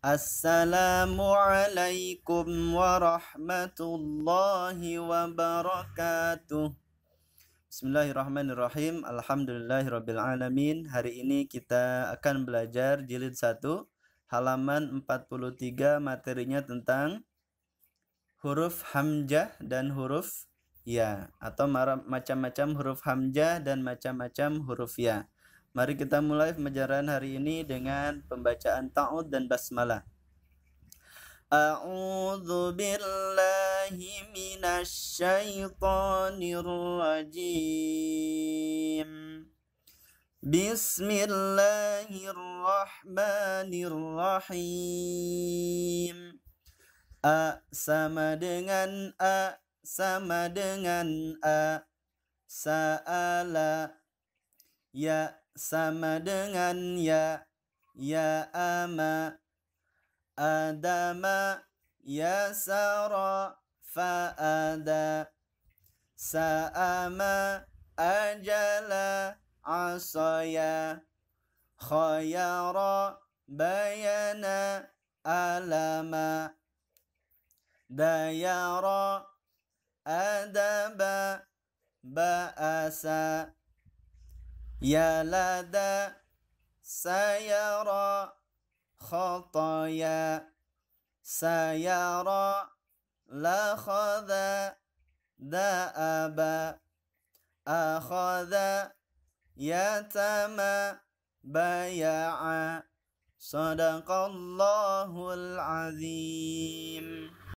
Assalamualaikum warahmatullahi wabarakatuh. Bismillahirrahmanirrahim. Alhamdulillahirrabbilalamin Hari ini kita akan belajar jilid 1 halaman 43 materinya tentang huruf hamzah dan huruf ya atau macam-macam huruf hamzah dan macam-macam huruf ya. Mari kita mulai pembelajaran hari ini dengan pembacaan ta'ud dan basmalah. A'udzu billahi minasy syaithanir rajim. Bismillahirrahmanirrahim. A sama dengan a sama dengan a sa'ala ya sama dengan ya ya ama adama ya sara fa ada saama ajala asaya khayara bayana alama dayara adaba ba'asa يا لدى سيرى خطايا سيرى لاخذ دأبا أخذ يتم بيعا صدق الله العظيم